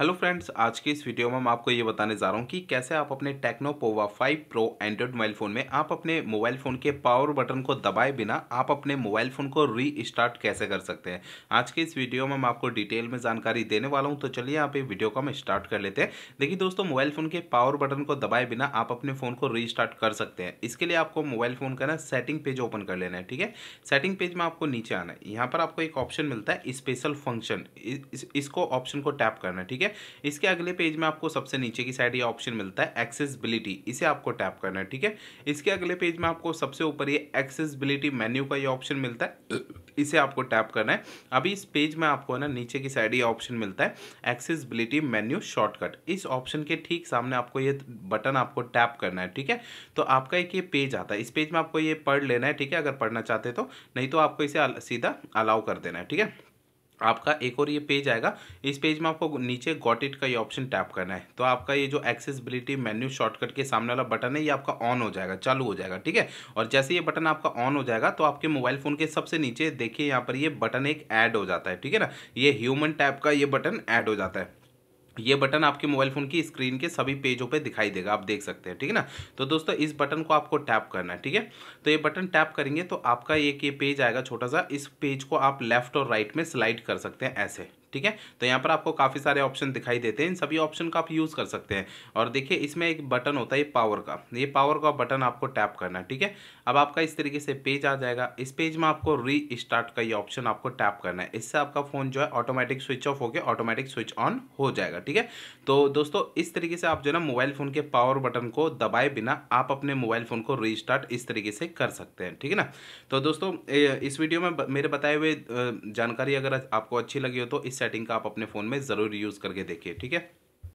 hello friends आज की इस वीडियो में मैं आपको ये बताने जा रहा हूँ कि कैसे आप अपने Tecno Pova 5 pro android mobile phone में आप अपने मोबाइल फ़ोन के पावर बटन को दबाए बिना आप अपने मोबाइल फ़ोन को री स्टार्ट कैसे कर सकते हैं आज के इस वीडियो में मैं आपको डिटेल में जानकारी देने वाला हूँ तो चलिए आप ये वीडियो को हम स्टार्ट कर लेते हैं देखिए दोस्तों मोबाइल फ़ोन के पावर बटन को दबाए बिना आप अपने फ़ोन को री कर सकते हैं इसके लिए आपको मोबाइल फ़ोन का ना सेटिंग पेज ओपन कर लेना है ठीक है सेटिंग पेज में आपको नीचे आना है यहाँ पर आपको एक ऑप्शन मिलता है स्पेशल फंक्शन इसको ऑप्शन को टैप करना है ठीक है ठीक है इसके अगले पेज में आपको सबसे नीचे की साइड ये ऑप्शन मिलता है एक्सेसबिलिटी इसे आपको टैप करना है ठीक है इसके अगले पेज में आपको सबसे ऊपर ये एक्सेसबिलिटी मेन्यू का ये ऑप्शन मिलता है इसे आपको टैप करना है अभी इस पेज में आपको ना नीचे की साइड ये ऑप्शन मिलता है एक्सेसबिलिटी मेन्यू शॉर्टकट इस ऑप्शन के ठीक सामने आपको ये बटन आपको टैप करना है ठीक है तो आपका एक ये पेज आता है इस पेज में आपको ये पढ़ लेना है ठीक है अगर पढ़ना चाहते तो नहीं तो आपको इसे सीधा अलाउ कर देना है ठीक है आपका एक और ये पेज आएगा इस पेज में आपको नीचे गॉट इट का ये ऑप्शन टैप करना है तो आपका ये जो एक्सेसिबिलिटी मेन्यू शॉर्टकट के सामने वाला बटन है ये आपका ऑन हो जाएगा चालू हो जाएगा ठीक है और जैसे ये बटन आपका ऑन हो जाएगा तो आपके मोबाइल फ़ोन के सबसे नीचे देखिए यहाँ पर ये बटन एक ऐड हो जाता है ठीक है ना ये ह्यूमन टैप का ये बटन ऐड हो जाता है ये बटन आपके मोबाइल फ़ोन की स्क्रीन के सभी पेजों पे दिखाई देगा आप देख सकते हैं ठीक है ना तो दोस्तों इस बटन को आपको टैप करना है ठीक है तो ये बटन टैप करेंगे तो आपका एक ये पेज आएगा छोटा सा इस पेज को आप लेफ्ट और राइट में स्लाइड कर सकते हैं ऐसे ठीक है तो यहाँ पर आपको काफ़ी सारे ऑप्शन दिखाई देते हैं इन सभी ऑप्शन का आप यूज़ कर सकते हैं और देखिए इसमें एक बटन होता है पावर का ये पावर का बटन आपको टैप करना है ठीक है अब आपका इस तरीके से पेज आ जाएगा इस पेज में आपको री स्टार्ट का ये ऑप्शन आपको टैप करना है इससे आपका फ़ोन जो है ऑटोमेटिक स्विच ऑफ होकर ऑटोमेटिक स्विच ऑन हो जाएगा ठीक है तो दोस्तों इस तरीके से आप जो ना मोबाइल फ़ोन के पावर बटन को दबाए बिना आप अपने मोबाइल फ़ोन को स्टार्ट इस तरीके से कर सकते हैं ठीक है ना तो दोस्तों इस वीडियो में मेरे बताए हुए जानकारी अगर आपको अच्छी लगी हो तो इससे सेटिंग का आप अपने फ़ोन में ज़रूर यूज़ करके देखिए ठीक है